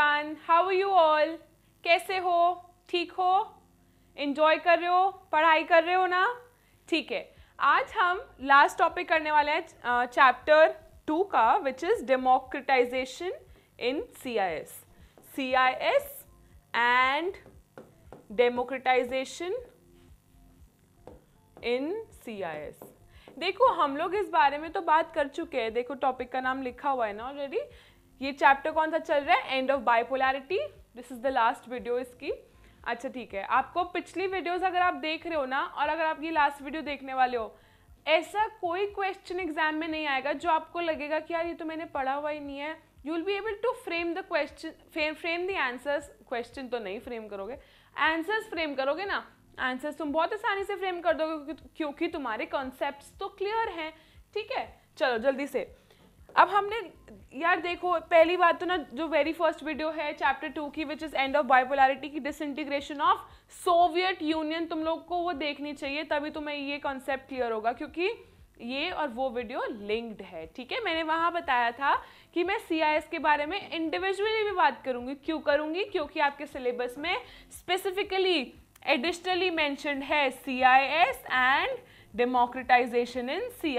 Everyone how are you all कैसे हो ठीक हो इन्जॉय कर रहे हो पढ़ाई कर रहे हो ना ठीक है आज हम लास्ट टॉपिक करने वाले हैं चैप्टर टू का which is democratization in C I S C I S and democratization in C I S देखो हम लोग इस बारे में तो बात कर चुके हैं देखो टॉपिक का नाम लिखा हुआ है ना ऑलरेडी ये चैप्टर कौन सा चल रहा है end of bipolarity this is the last video इसकी अच्छा ठीक है आपको पिछली वीडियोस अगर आप देख रहे हो ना और अगर आप ये लास्ट वीडियो देखने वाले हो ऐसा कोई क्वेश्चन एग्जाम में नहीं आएगा जो आपको लगेगा कि यार ये तो मैंने पढ़ा हुआ ही नहीं है you will be able to frame the question frame the answers question तो नहीं फ्रेम करोगे आंसर्स फ्रेम करोगे ना आंसर्स तुम बहुत आसानी से फ्रेम कर दोगे क्योंकि तुम्हारे कॉन्सेप्ट तो क्लियर हैं ठीक है चलो जल्दी से अब हमने यार देखो पहली बात तो ना जो वेरी फर्स्ट वीडियो है चैप्टर टू की which is end of bipolarity की डिसइंटीग्रेशन ऑफ सोवियत यूनियन तुम लोग को वो देखनी चाहिए तभी तुम्हें ये कॉन्सेप्ट क्लियर होगा क्योंकि ये और वो वीडियो लिंक्ड है ठीक है मैंने वहाँ बताया था कि मैं सी के बारे में इंडिविजुअली भी बात करूँगी क्यों करूँगी क्योंकि आपके सिलेबस में स्पेसिफिकली एडिशनली मैंशनड है सी एंड डेमोक्रेटाइजेशन इन सी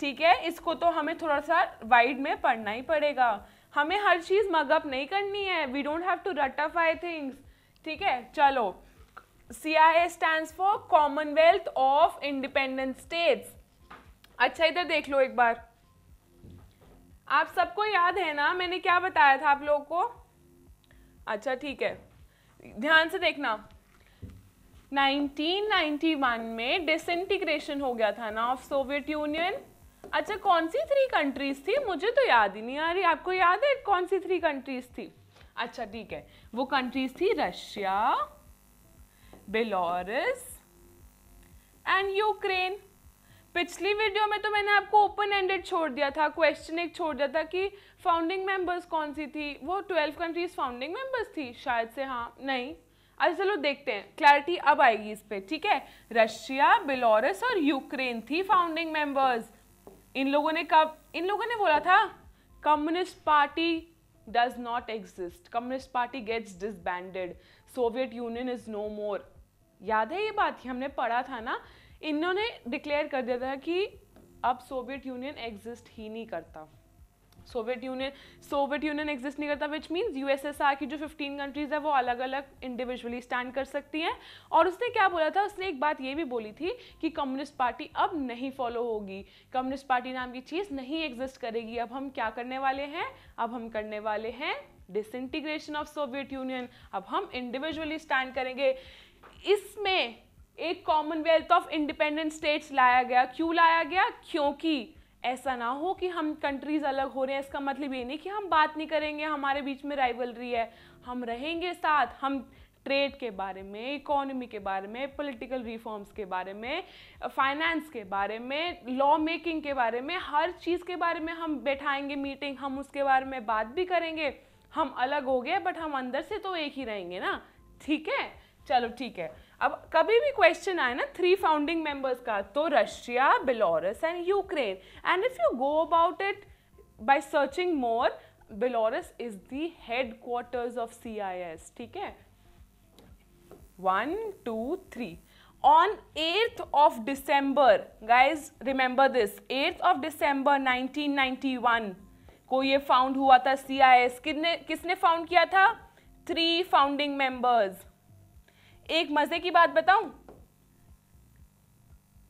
ठीक है इसको तो हमें थोड़ा सा वाइड में पढ़ना ही पड़ेगा हमें हर चीज़ मगअप नहीं करनी है वी डोंट हैव टू रटाफाई थिंग्स ठीक है चलो C I A stand for commonwealth of independent states अच्छा इधर देख लो एक बार आप सबको याद है ना मैंने क्या बताया था आप लोगों को अच्छा ठीक है ध्यान से देखना 1991 में डिसइंटीग्रेशन हो गया था ना ऑफ सोवियत यूनियन अच्छा कौन सी थ्री कंट्रीज थी मुझे तो याद ही नहीं आ रही आपको याद है कौन सी थ्री कंट्रीज थी अच्छा ठीक है वो कंट्रीज थी रशिया बेलोरस एंड यूक्रेन पिछली वीडियो में तो मैंने आपको ओपन एंडेड छोड़ दिया था क्वेश्चन एक छोड़ दिया था कि फाउंडिंग मेंबर्स कौन सी थी वो ट्वेल्व कंट्रीज फाउंडिंग मेंबर्स थी शायद से हाँ नहीं अच्छा चलो देखते हैं क्लैरिटी अब आएगी इस पर ठीक है रशिया बिलोरस और यूक्रेन थी फाउंडिंग मेंबर्स इन लोगों ने कब इन लोगों ने बोला था communist party does not exist communist party gets disbanded Soviet Union is no more याद है ये बात हमने पढ़ा था ना इन्होंने डिक्लेयर कर दिया था कि अब सोवियत यूनियन एग्जिस्ट ही नहीं करता Soviet Union Soviet Union exist नहीं करता विच मीन्स यूएसएसआर की जो 15 कंट्रीज है वो अलग अलग इंडिविजुअली स्टैंड कर सकती हैं और उसने क्या बोला था उसने एक बात ये भी बोली थी कि कम्युनिस्ट पार्टी अब नहीं फॉलो होगी कम्युनिस्ट पार्टी नाम की चीज़ नहीं एग्जिस्ट करेगी अब हम क्या करने वाले हैं अब हम करने वाले हैं डिसइंटीग्रेशन ऑफ सोवियत यूनियन अब हम इंडिविजुअली स्टैंड करेंगे इसमें एक कॉमनवेल्थ ऑफ इंडिपेंडेंट स्टेट्स लाया गया क्यों लाया गया क्योंकि ऐसा ना हो कि हम कंट्रीज़ अलग हो रहे हैं इसका मतलब ये नहीं कि हम बात नहीं करेंगे हमारे बीच में राइवलरी है हम रहेंगे साथ हम ट्रेड के बारे में इकोनॉमी के बारे में पॉलिटिकल रिफॉर्म्स के बारे में फाइनेंस के बारे में लॉ मेकिंग के बारे में हर चीज़ के बारे में हम बैठाएंगे मीटिंग हम उसके बारे में बात भी करेंगे हम अलग हो गए बट हम अंदर से तो एक ही रहेंगे ना ठीक है चलो ठीक है अब कभी भी क्वेश्चन आए ना थ्री फाउंडिंग मेंबर्स का तो Russia Belarus and Ukraine and if you go about it by searching more Belarus is the head quarters of C I S ठीक है one two three on 8th of december guys remember this 8th of december 1991 को ये found हुआ था सी I S किसने किसने found किया था थ्री फाउंडिंग मेंबर्स एक मज़े की बात बताऊं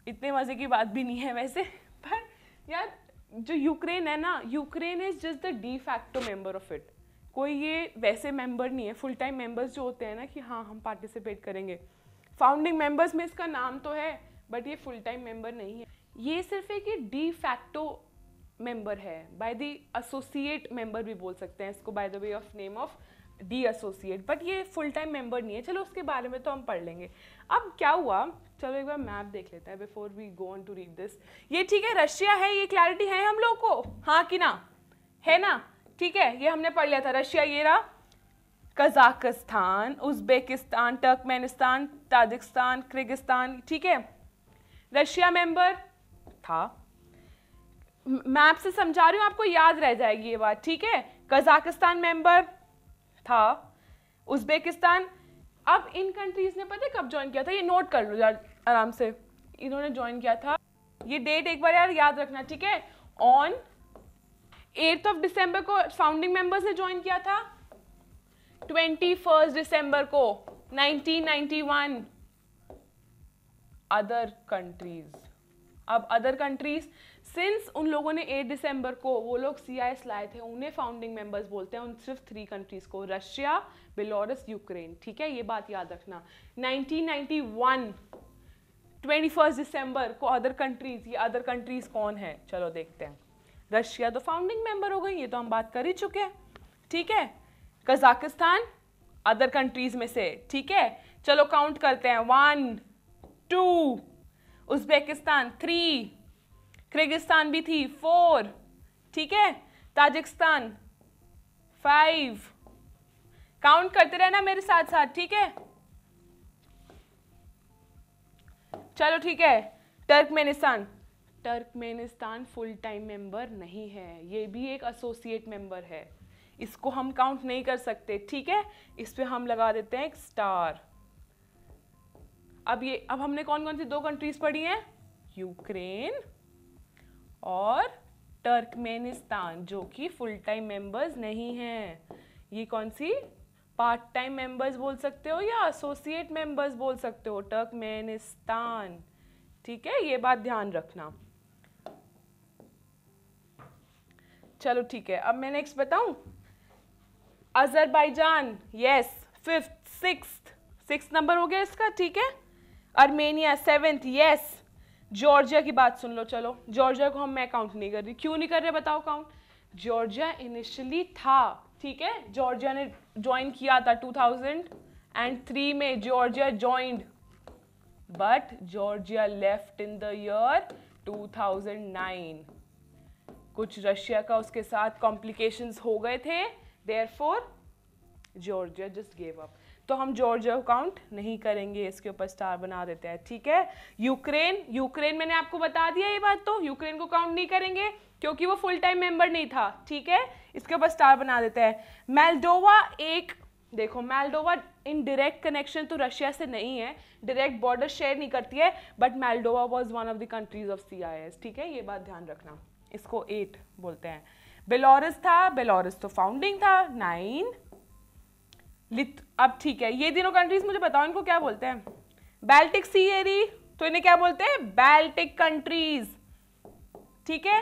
इतने मज़े की बात भी नहीं है वैसे पर यार जो यूक्रेन है ना Ukraine is just the de facto member of it कोई ये वैसे मेंबर नहीं है फुल टाइम मेंबर्स जो होते हैं ना कि हाँ हम पार्टिसिपेट करेंगे फाउंडिंग मेंबर्स में इसका नाम तो है बट ये फुल टाइम मेंबर नहीं है ये सिर्फ एक डी फैक्टो मेंबर है बाय द एसोसिएट मेंबर भी बोल सकते हैं इसको by the way of name of the associate but ये फुल टाइम मेंबर नहीं है चलो उसके बारे में तो हम पढ़ लेंगे अब क्या हुआ चलो एक बार मैप देख लेते हैं before we go on to read this ये ठीक है रशिया है ये क्लैरिटी है हम लोग को हाँ कि ना है ना ठीक है ये हमने पढ़ लिया था रशिया ये रहा Kazakhstan Uzbekistan Turkmenistan Tajikistan Kyrgyzstan ठीक है रशिया मेंबर था मैप से समझा रही हूँ आपको याद रह जाएगी ये बात ठीक है कजाकिस्तान मेंबर था उज्बेकिस्तान अब इन कंट्रीज ने पता कब ज्वाइन किया था ये नोट कर लो यार आराम से इन्होंने ज्वाइन किया था ये डेट एक बार यार याद रखना ठीक है ऑन एट ऑफ दिसंबर को फाउंडिंग मेंबर्स ने ज्वाइन किया था ट्वेंटी फर्स्ट दिसंबर को 1991 अदर कंट्रीज अब अदर कंट्रीज सिंस उन लोगों ने 8 दिसंबर को वो लोग सी आई एस लाए थे उन्हें फाउंडिंग मेंबर्स बोलते हैं उन सिर्फ थ्री कंट्रीज़ को रशिया बिलोरस यूक्रेन ठीक है ये बात याद रखना 1991 फर्स्ट दिसंबर को अदर कंट्रीज़ ये अदर कंट्रीज़ कौन है चलो देखते हैं रशिया तो फाउंडिंग मेंबर हो गई ये तो हम बात कर ही चुके हैं ठीक है कजाकिस्तान अदर कंट्रीज़ में से ठीक है चलो काउंट करते हैं one two Uzbekistan three Kyrgyzstan भी थी फोर ठीक है ताजिकिस्तान फाइव काउंट करते रहना मेरे साथ साथ ठीक है चलो ठीक है Turkmenistan Turkmenistan full time member नहीं है ये भी एक एसोसिएट मेंबर है इसको हम काउंट नहीं कर सकते ठीक है इस पर हम लगा देते हैं एक स्टार अब ये अब हमने कौन कौन सी दो कंट्रीज पढ़ी हैं यूक्रेन और टर्कमेनिस्तान जो कि फुल टाइम मेंबर्स नहीं हैं ये कौन सी पार्ट टाइम मेंबर्स बोल सकते हो या एसोसिएट मेंबर्स बोल सकते हो टर्कमेनिस्तान ठीक है ये बात ध्यान रखना चलो ठीक है अब मैं नेक्स्ट बताऊं Azerbaijan yes fifth six six number हो गया इसका ठीक है अर्मेनिया सेवेंथ यस जॉर्जिया की बात सुन लो चलो जॉर्जिया को हम मैं काउंट नहीं कर रही क्यों नहीं कर रहे बताओ काउंट जॉर्जिया इनिशियली था ठीक है जॉर्जिया ने ज्वाइन किया था 2003 में Georgia joined but Georgia left in the year 2009 कुछ रशिया का उसके साथ कॉम्प्लिकेशंस हो गए थे therefore Georgia just gave up तो हम जॉर्जिया काउंट नहीं करेंगे इसके ऊपर स्टार बना देते हैं ठीक है यूक्रेन यूक्रेन मैंने आपको बता दिया ये बात तो यूक्रेन को काउंट नहीं करेंगे क्योंकि वो फुल टाइम मेंबर नहीं था ठीक है इसके ऊपर स्टार बना देते हैं मेल्डोवा एक देखो मेल्डोवा डायरेक्ट कनेक्शन तो रशिया से नहीं है डायरेक्ट बॉर्डर शेयर नहीं करती है but Moldova was one of the countries of C I S ठीक है ये बात ध्यान रखना इसको एट बोलते हैं बेलोरस था बेलोरस तो फाउंडिंग था नाइन लिथ अब ठीक है ये तीनों कंट्रीज मुझे बताओ इनको क्या बोलते हैं बैल्टिक सी एरी तो इन्हें क्या बोलते हैं बैल्टिक कंट्रीज ठीक है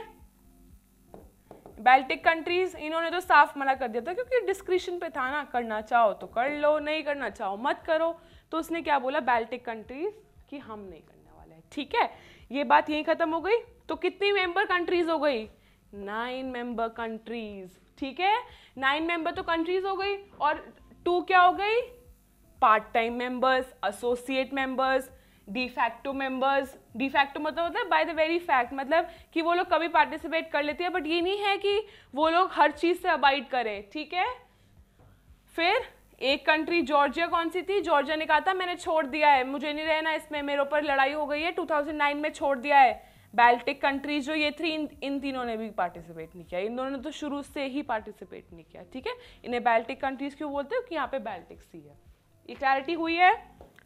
बैल्टिक कंट्रीज इन्होंने तो साफ मना कर दिया था क्योंकि डिस्क्रिप्शन पे था ना करना चाहो तो कर लो नहीं करना चाहो मत करो तो उसने क्या बोला बैल्टिक कंट्रीज कि हम नहीं करने वाले हैं ठीक है ये बात यहीं खत्म हो गई तो कितनी मेंबर कंट्रीज हो गई नाइन मेंबर कंट्रीज ठीक है नाइन मेंबर तो कंट्रीज हो गई और टू क्या हो गई part time members associate members de facto members de facto मतलब होता है बाय द वेरी फैक्ट मतलब कि वो लोग कभी पार्टिसिपेट कर लेते हैं बट ये नहीं है कि वो लोग हर चीज़ से अबाइड करें ठीक है फिर एक कंट्री जॉर्जिया कौन सी थी जॉर्जिया ने कहा था मैंने छोड़ दिया है मुझे नहीं रहना इसमें मेरे ऊपर लड़ाई हो गई है 2009 में छोड़ दिया है बैल्टिक कंट्रीज जो ये थ्री इन, इन तीनों ने भी पार्टिसिपेट नहीं किया इन दोनों ने तो शुरू से ही पार्टिसिपेट नहीं किया ठीक है इन्हें बैल्टिक कंट्रीज क्यों बोलते हैं कि यहाँ पे बैल्टिक सी है ये क्लैरिटी हुई है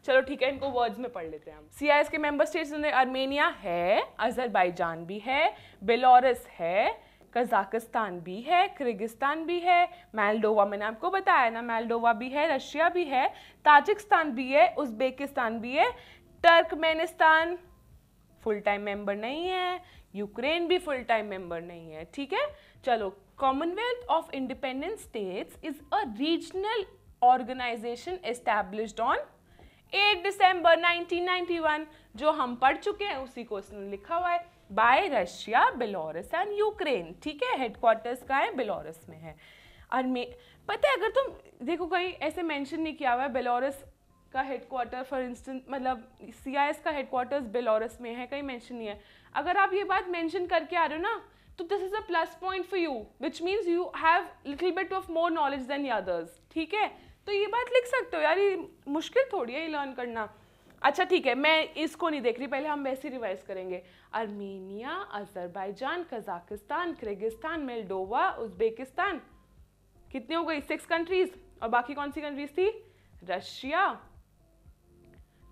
चलो ठीक है इनको वर्ड्स में पढ़ लेते हैं हम सी के मेंबर स्टेट्स आर्मेनिया है अजरबैजान भी है बेलोरस है कजाकिस्तान भी है किर्गिस्तान भी है मैलडोवा मैंने आपको बताया ना मेलडोवा भी है रशिया भी है ताजिकिस्तान भी है उज्बेकिस्तान भी है टर्कमेनिस्तान फुल टाइम मेंबर नहीं है यूक्रेन भी फुल टाइम मेंबर नहीं है ठीक है चलो commonwealth of independent states is a regional organization establish on 8 December 1991 जो हम पढ़ चुके हैं उसी को उसने लिखा हुआ है by Russia Belarus and Ukraine ठीक है हेडक्वार्टर्स का है बिलोरस में है और पता है अगर तुम देखो कहीं ऐसे मेंशन नहीं किया हुआ है बेलोरस का हेडक्वार्टर फॉर इंस्टेंस मतलब सी आई एस का हेडक्वार्टर्स बेलोरस में है कहीं मैंशन नहीं है अगर आप ये बात मैंशन करके आ रहे हो ना तो this is a plus point for you which means you have little bit of more knowledge than others ठीक है तो ये बात लिख सकते हो यार ये मुश्किल थोड़ी है ये लर्न करना अच्छा ठीक है मैं इसको नहीं देख रही पहले हम वैसे रिवाइज करेंगे Armenia Azerbaijan Kazakhstan Kyrgyzstan Moldova Uzbekistan कितनी हो गई सिक्स कंट्रीज और बाकी कौन सी कंट्रीज थी रशिया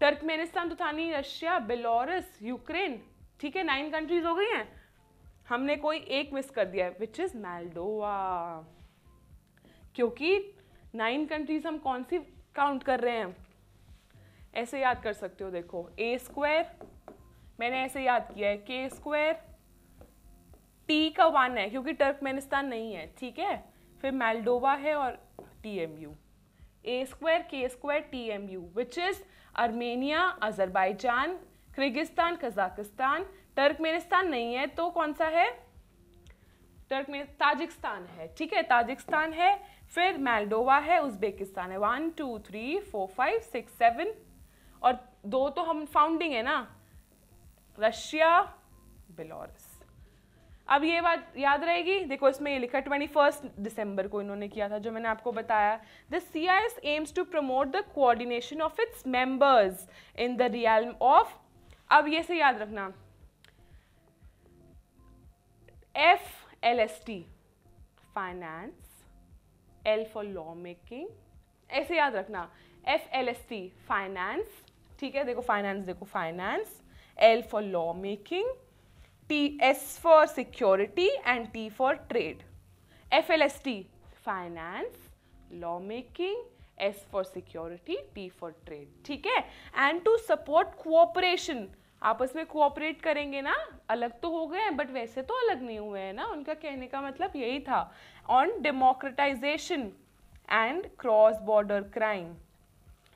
टर्कमेनिस्तान तुथानी रशिया बेलोरस यूक्रेन ठीक है नाइन कंट्रीज हो गई हैं हमने कोई एक मिस कर दिया है विच इज़ मैल्डोवा क्योंकि नाइन कंट्रीज हम कौन सी काउंट कर रहे हैं ऐसे याद कर सकते हो देखो ए स्क्वायर मैंने ऐसे याद किया है के स्क्वायर टी का वन है क्योंकि टर्कमेनिस्तान नहीं है ठीक है फिर मैल्डोवा है और T M U A square K square T M U which is Armenia azerbaijan Kyrgyzstan Kazakhstan turkmenistan नहीं है तो कौन सा है टर्क ताजिकिस्तान है ठीक है ताजिकिस्तान है फिर मेलडोवा है उज्बेकिस्तान है one two three four five six seven और दो तो हम फाउंडिंग है ना रशिया बिलोरस अब ये बात याद रहेगी देखो इसमें ये लिखा ट्वेंटी फर्स्ट दिसंबर को इन्होंने किया था जो मैंने आपको बताया the C I S aims to promote the coordination of its members in the real of अब ये से याद रखना F L S T finance L for law making ऐसे याद रखना F L S T finance ठीक है देखो फाइनेंस देखो finance L for law making T S for security and T for trade. Finance finance, making S for security, T for trade. ठीक है and to support cooperation आपस में cooperate करेंगे ना अलग तो हो गए हैं बट वैसे तो अलग नहीं हुए हैं ना उनका कहने का मतलब यही था on democratization and cross border crime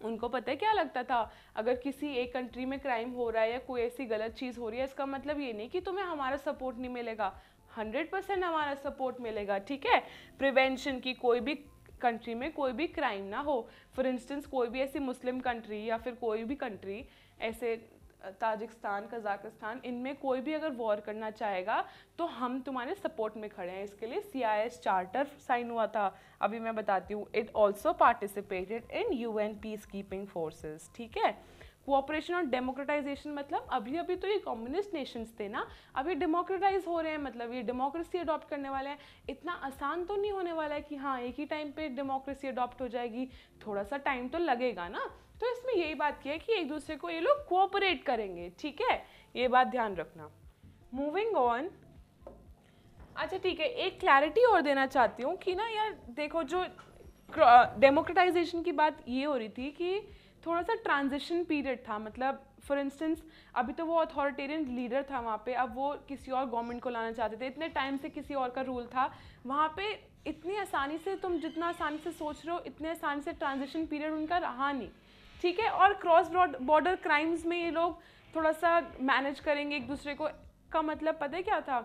उनको पता है क्या लगता था अगर किसी एक कंट्री में क्राइम हो रहा है या कोई ऐसी गलत चीज़ हो रही है इसका मतलब ये नहीं कि तुम्हें हमारा सपोर्ट नहीं मिलेगा हंड्रेड परसेंट हमारा सपोर्ट मिलेगा ठीक है प्रिवेंशन की कोई भी कंट्री में कोई भी क्राइम ना हो फॉर इंस्टेंस कोई भी ऐसी मुस्लिम कंट्री या फिर कोई भी कंट्री ऐसे ताजिकिस्तान कजाकिस्तान इनमें कोई भी अगर वॉर करना चाहेगा तो हम तुम्हारे सपोर्ट में खड़े हैं इसके लिए C I S charter sign हुआ था अभी मैं बताती हूँ it also participated in U N peace keeping forces ठीक है कोऑपरेशन और डेमोक्रेटाइजेशन मतलब अभी अभी तो ये कम्युनिस्ट नेशंस थे ना अभी डेमोक्रेटाइज हो रहे हैं मतलब ये डेमोक्रेसी अडॉप्ट करने वाले हैं इतना आसान तो नहीं होने वाला है कि हाँ एक ही टाइम पे डेमोक्रेसी अडॉप्ट हो जाएगी थोड़ा सा टाइम तो लगेगा ना तो इसमें यही बात की है कि एक दूसरे को ये लोग कोऑपरेट करेंगे ठीक है ये बात ध्यान रखना मूविंग ऑन अच्छा ठीक है एक क्लैरिटी और देना चाहती हूँ कि ना यार देखो जो डेमोक्रेटाइजेशन की बात ये हो रही थी कि थोड़ा सा ट्रांजिशन पीरियड था मतलब फॉर इंस्टेंस अभी तो वो अथॉरिटेरियन लीडर था वहाँ पे अब वो किसी और गवर्नमेंट को लाना चाहते थे इतने टाइम से किसी और का रूल था वहाँ पे इतनी आसानी से तुम जितना आसानी से सोच रहे हो इतने आसानी से ट्रांजिशन पीरियड उनका रहा नहीं ठीक है और क्रॉस बॉर्डर क्राइम्स में ये लोग थोड़ा सा मैनेज करेंगे एक दूसरे को का मतलब पता है क्या था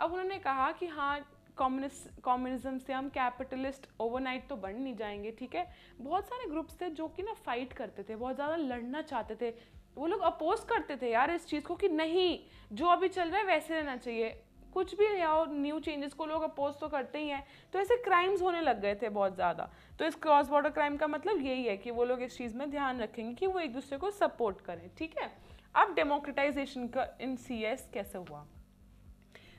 अब उन्होंने कहा कि हाँ कॉम्युनिस्ट कॉम्युनिज्म से हम कैपिटलिस्ट ओवरनाइट तो बन नहीं जाएंगे ठीक है बहुत सारे ग्रुप्स थे जो कि ना फाइट करते थे बहुत ज़्यादा लड़ना चाहते थे वो लोग अपोज करते थे यार इस चीज़ को कि नहीं जो अभी चल रहा है वैसे रहना चाहिए कुछ भी आओ न्यू चेंजेस को लोग अपोज तो करते ही हैं तो ऐसे क्राइम्स होने लग गए थे बहुत ज़्यादा तो इस क्रॉस बॉर्डर क्राइम का मतलब यही है कि वो लोग इस चीज़ में ध्यान रखेंगे कि वो एक दूसरे को सपोर्ट करें ठीक है अब डेमोक्रेटाइजेशन का इन सी कैसे हुआ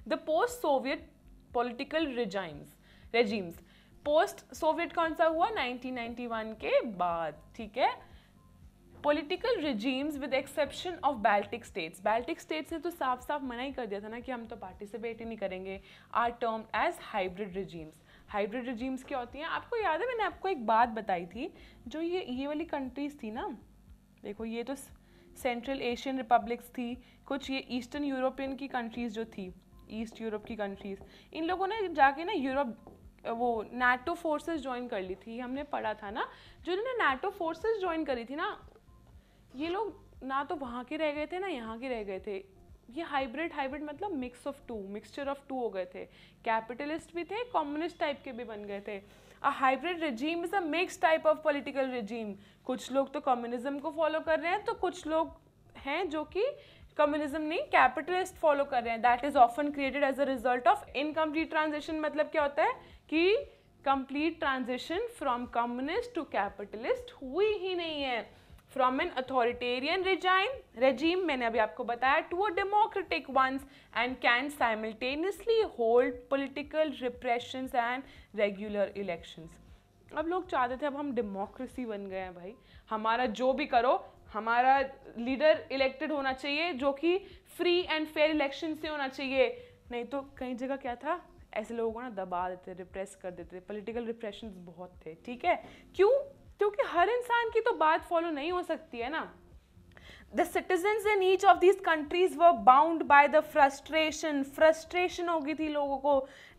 the post Soviet political regimes regimes post Soviet कौन सा हुआ 1991 के बाद ठीक है political regimes with exception of Baltic states Baltic states ने तो साफ साफ मना ही कर दिया था ना कि हम तो पार्टिसिपेट ही नहीं करेंगे are term as hybrid regimes hybrid regimes क्या होती हैं आपको याद है मैंने आपको एक बात बताई थी जो ये ये वाली कंट्रीज थी ना देखो ये तो सेंट्रल एशियन रिपब्लिक्स थी कुछ ये ईस्टर्न यूरोपियन की कंट्रीज़ जो थी ईस्ट यूरोप की कंट्रीज़ इन लोगों ने जाके ना यूरोप वो नाटो फोर्सेस ज्वाइन कर ली थी हमने पढ़ा था ना जो इन्होंने नाटो फोर्सेस ज्वाइन करी थी ना ये लोग ना तो वहाँ के रह गए थे ना यहाँ के रह गए थे ये हाइब्रिड हाइब्रिड मतलब mix of two mixture of two हो गए थे कैपिटलिस्ट भी थे कम्युनिस्ट टाइप के भी बन गए थे a hybrid regime is a mix type of political regime कुछ लोग तो कम्युनिज्म को फॉलो कर रहे हैं तो कुछ लोग हैं जो कि कम्युनिज्म नहीं कैपिटलिस्ट फॉलो कर रहे हैं that is often created as a result of incomplete transaction मतलब क्या होता है कि complete transaction from communist to capitalist हुई ही नहीं है from an authoritarian regime regime मैंने अभी आपको बताया to a democratic ones and can simultaneously hold political repression and regular elections अब लोग चाहते थे अब हम डेमोक्रेसी बन गए हैं भाई हमारा जो भी करो हमारा लीडर इलेक्टेड होना चाहिए जो कि फ्री एंड फेयर इलेक्शन से होना चाहिए नहीं तो कई जगह क्या था ऐसे लोगों को ना दबा देते रिप्रेस कर देते पॉलिटिकल रिप्रेशन बहुत थे ठीक है क्यों क्योंकि हर इंसान की तो बात फॉलो नहीं हो सकती है ना the citizens in each of these countries were bound by the frustration frustration हो गई थी लोगों को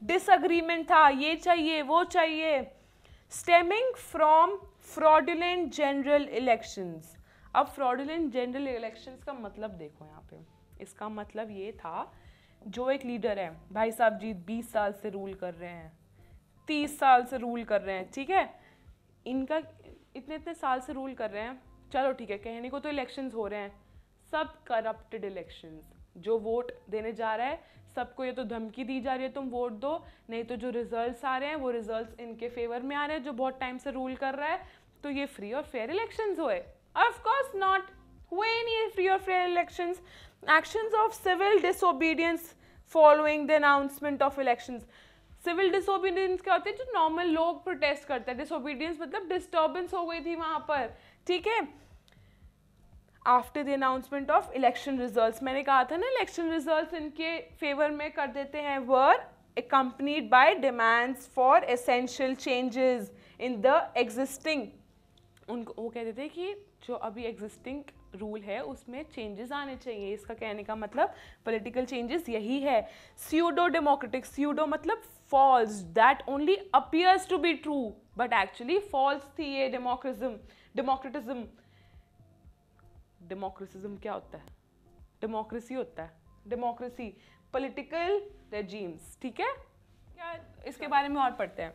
डिसअग्रीमेंट था ये चाहिए वो चाहिए stemming from fraudulent general elections अब फ्रॉडुलेंट जनरल इलेक्शंस का मतलब देखो यहाँ पे इसका मतलब ये था जो एक लीडर है भाई साहब जी बीस साल से रूल कर रहे हैं तीस साल से रूल कर रहे हैं ठीक है इनका इतने इतने साल से रूल कर रहे हैं चलो ठीक है कहने को तो इलेक्शन हो रहे हैं सब करप्टेड इलेक्शन जो वोट देने जा रहा है सबको ये तो धमकी दी जा रही है तुम वोट दो नहीं तो जो रिजल्ट्स आ रहे हैं वो रिजल्ट्स इनके फेवर में आ रहे हैं जो बहुत टाइम से रूल कर रहा है तो ये फ्री और फेयर इलेक्शन हुए ऑफकोर्स नॉट हुए नहीं फ्री और fair election action of civil disobedience following the announcement of elections civil disobedience क्या होती है जो नॉर्मल लोग प्रोटेस्ट करते हैं डिसोबीडियंस मतलब डिस्टर्बेंस हो गई थी वहां पर ठीक है after the announcement of election result मैंने कहा था ना इलेक्शन रिजल्ट इनके फेवर में कर देते हैं were accompanied by demands for essential changes in the existing उनको वो कहते थे कि जो अभी एग्जिस्टिंग रूल है उसमें चेंजेस आने चाहिए इसका कहने का मतलब पॉलिटिकल चेंजेस यही है स्यूडो डेमोक्रेटिक स्यूडो मतलब false that only appears to be true but actually false थी ये डेमोक्रेसिज्म डेमोक्रेटिज्म डेमोक्रेसिज्म क्या होता है डेमोक्रेसी होता है डेमोक्रेसी पॉलिटिकल रेजिम्स ठीक है क्या इसके बारे में और पढ़ते हैं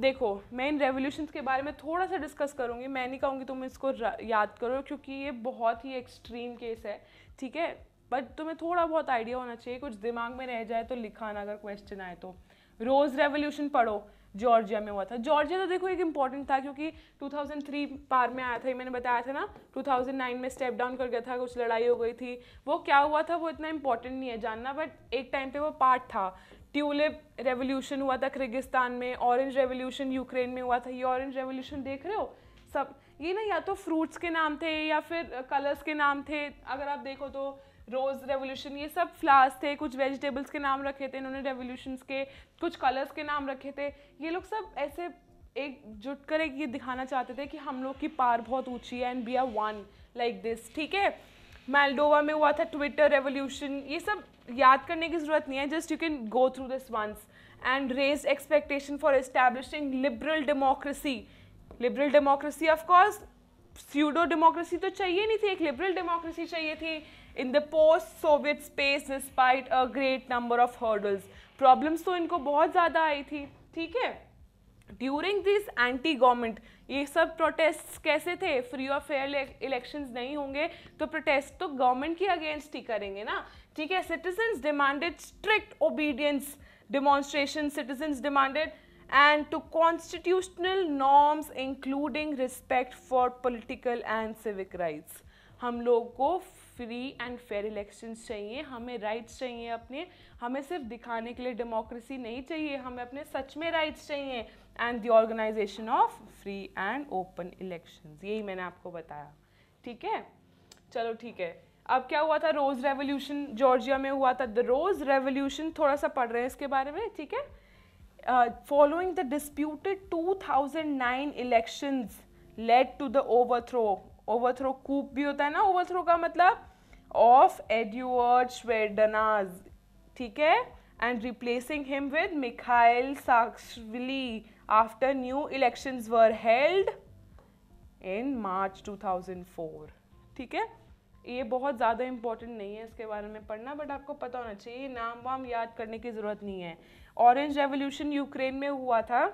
देखो मैं इन रेवोल्यूशन के बारे में थोड़ा सा डिस्कस करूँगी मैं नहीं कहूँगी तुम इसको याद करो क्योंकि ये बहुत ही एक्सट्रीम केस है ठीक है बट तुम्हें थोड़ा बहुत आइडिया होना चाहिए कुछ दिमाग में रह जाए तो लिखाना अगर क्वेश्चन आए तो रोज़ रेवोल्यूशन पढ़ो जॉर्जिया में हुआ था जॉर्जिया तो देखो एक इम्पॉर्टेंट था क्योंकि 2003 पार में आया था मैंने बताया था ना 2009 में स्टेप डाउन कर गया था कुछ लड़ाई हो गई थी वो क्या हुआ था वो इतना इम्पॉर्टेंट नहीं है जानना बट एक टाइम पे वो पार्ट था ट्यूलिप रेवोल्यूशन हुआ था किर्गिस्तान में ऑरेंज रेवोल्यूशन यूक्रेन में हुआ था ये ऑरेंज रेवोल्यूशन देख रहे हो सब ये ना या तो फ्रूट्स के नाम थे या फिर कलर्स के नाम थे अगर आप देखो तो रोज़ रेवोल्यूशन ये सब फ्लावर्स थे कुछ वेजिटेबल्स के नाम रखे थे इन्होंने रेवोल्यूशंस के कुछ कलर्स के नाम रखे थे ये लोग सब ऐसे एक जुट कर एक ये दिखाना चाहते थे कि हम लोग की पार बहुत ऊंची है and we are one like this ठीक है मेलडोवा में हुआ था ट्विटर रेवोल्यूशन ये सब याद करने की ज़रूरत नहीं है just you can go through this ones and raise expectation for establishing liberal democracy liberal democracy of course pseudo democracy तो चाहिए नहीं थी एक लिबरल डेमोक्रेसी चाहिए थी in the post Soviet space despite a great number of hurdles problems तो इनको बहुत ज़्यादा आई थी ठीक है ड्यूरिंग दिस एंटी गवर्नमेंट ये सब प्रोटेस्ट कैसे थे फ्री और फेयर इलेक्शन नहीं होंगे तो प्रोटेस्ट तो गवर्नमेंट के अगेंस्ट ही करेंगे ना ठीक है citizens demanded strict obedience demonstration citizens demanded and to constitutional norms including respect for political and civic rights हम लोग को फ्री एंड फेयर इलेक्शंस चाहिए हमें राइट्स चाहिए अपने हमें सिर्फ दिखाने के लिए डेमोक्रेसी नहीं चाहिए हमें अपने सच में राइट्स चाहिए and the organization of free and open elections यही मैंने आपको बताया ठीक है चलो ठीक है अब क्या हुआ था रोज़ रेवोल्यूशन जॉर्जिया में हुआ था द रोज़ रेवोल्यूशन थोड़ा सा पढ़ रहे हैं इसके बारे में ठीक है uh, following the disputed 2009 elections led to the overthrow overthrow coup bhi hota hai na overthrow ka matlab of edward Schwerdanaz theek hai and replacing him with Mikhail Saakashvili after new elections were held in March 2004 theek hai ये बहुत ज़्यादा important नहीं है इसके बारे में पढ़ना but आपको पता होना चाहिए नाम वाम याद करने की ज़रूरत नहीं है ऑरेंज रेवोल्यूशन यूक्रेन में हुआ था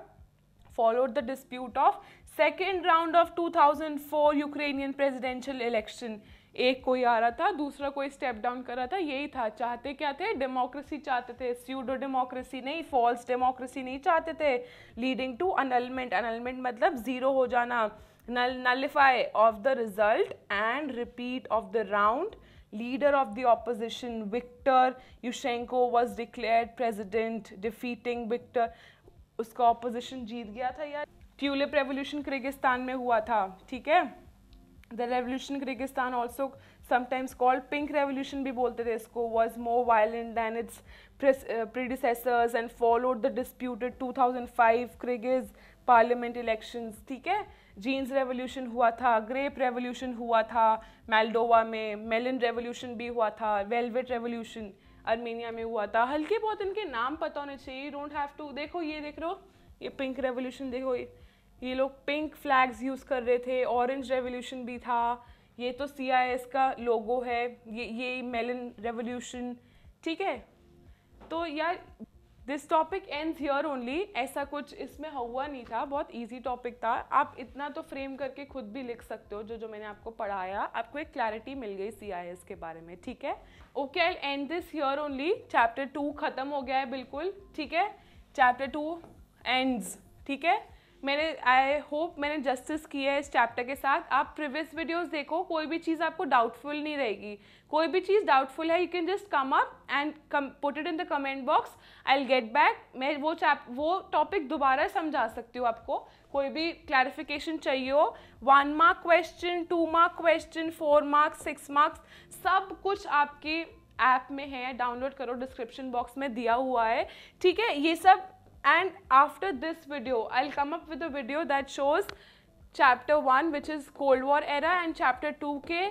dispute of second round of two thousand 2004 Ukrainian presidential election एक कोई आ रहा था दूसरा कोई स्टेप डाउन कर रहा था यही था चाहते क्या थे डेमोक्रेसी चाहते थे स्यूडो डेमोक्रेसी नहीं फॉल्स डेमोक्रेसी नहीं चाहते थे लीडिंग टू अनलमेंट अनलमेंट मतलब ज़ीरो हो जाना null nullify of the result and repeat of the round leader of the opposition, Viktor Yushchenko, was declared president, defeating Viktor. उसका ऑपोजिशन जीत गया था यार ट्यूलिप रेवोल्यूशन किर्गिस्तान में हुआ था ठीक है the revolution Kyrgyzstan also sometimes called pink revolution भी बोलते थे इसको was more violent than its predecessors and followed the disputed 2005 Kyrgyz parliament elections ठीक है जीन्स रेवोल्यूशन हुआ था ग्रेप रेवोल्यूशन हुआ था मेल्डोवा में मेलन रेवोल्यूशन भी हुआ था वेलवेट रेवोल्यूशन आर्मेनिया में हुआ था हल्के बहुत इनके नाम पता होने चाहिए डोंट हैव टू देखो ये देख लो ये पिंक रेवोल्यूशन देखो ये ये लोग पिंक फ्लैग्स यूज़ कर रहे थे ऑरेंज रेवोल्यूशन भी था ये तो सी का लोगो है ये ये मेलन रेवोल्यूशन ठीक है तो यार this topic and here only ऐसा कुछ इसमें हुआ नहीं था बहुत ईजी टॉपिक था आप इतना तो फ्रेम करके खुद भी लिख सकते हो जो जो मैंने आपको पढ़ाया आपको एक क्लैरिटी मिल गई सी आई एस के बारे में ठीक है okay I and this here only chapter two खत्म हो गया है बिल्कुल ठीक है चैप्टर टू एंड्स ठीक है मैंने आई होप मैंने जस्टिस किया है इस चैप्टर के साथ आप प्रीवियस वीडियोस देखो कोई भी चीज़ आपको डाउटफुल नहीं रहेगी कोई भी चीज़ डाउटफुल है you can just come up and put it in the comment box I will get back मैं वो चैप वो टॉपिक दोबारा समझा सकती हूँ आपको कोई भी क्लैरिफिकेशन चाहिए हो one mark question two mark question four marks six marks सब कुछ आपकी ऐप में है डाउनलोड करो डिस्क्रिप्शन बॉक्स में दिया हुआ है ठीक है ये सब and after this video I'll come up with a video that shows chapter 1 which is Cold War era and chapter 2k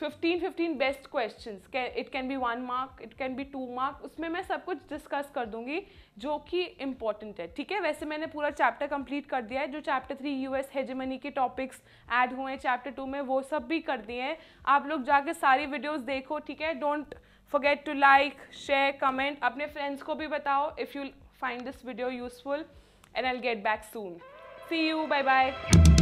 15 15 best questions it can be one mark it can be two mark उसमें मैं सब कुछ discuss कर दूंगी जो कि important है ठीक है वैसे मैंने पूरा चैप्टर कंप्लीट कर दिया है जो चैप्टर थ्री यूएस हेजमनी के टॉपिक्स ऐड हुए हैं चैप्टर टू में वो सब भी कर दिए हैं आप लोग जाके सारी वीडियोस देखो ठीक है don't forget to like share comment अपने फ्रेंड्स को भी बताओ if you find this video useful and I'll get back soon. See you. Bye bye.